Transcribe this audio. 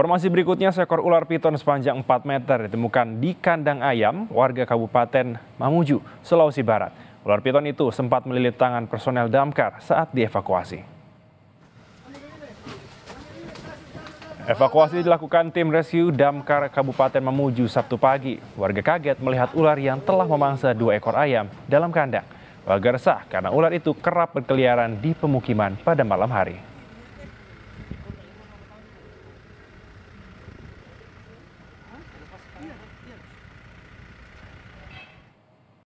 Informasi berikutnya, seekor ular piton sepanjang 4 meter ditemukan di kandang ayam warga Kabupaten Mamuju, Sulawesi Barat. Ular piton itu sempat melilit tangan personel damkar saat dievakuasi. Evakuasi dilakukan tim rescue damkar Kabupaten Mamuju Sabtu pagi. Warga kaget melihat ular yang telah memangsa dua ekor ayam dalam kandang. Warga resah karena ular itu kerap berkeliaran di pemukiman pada malam hari.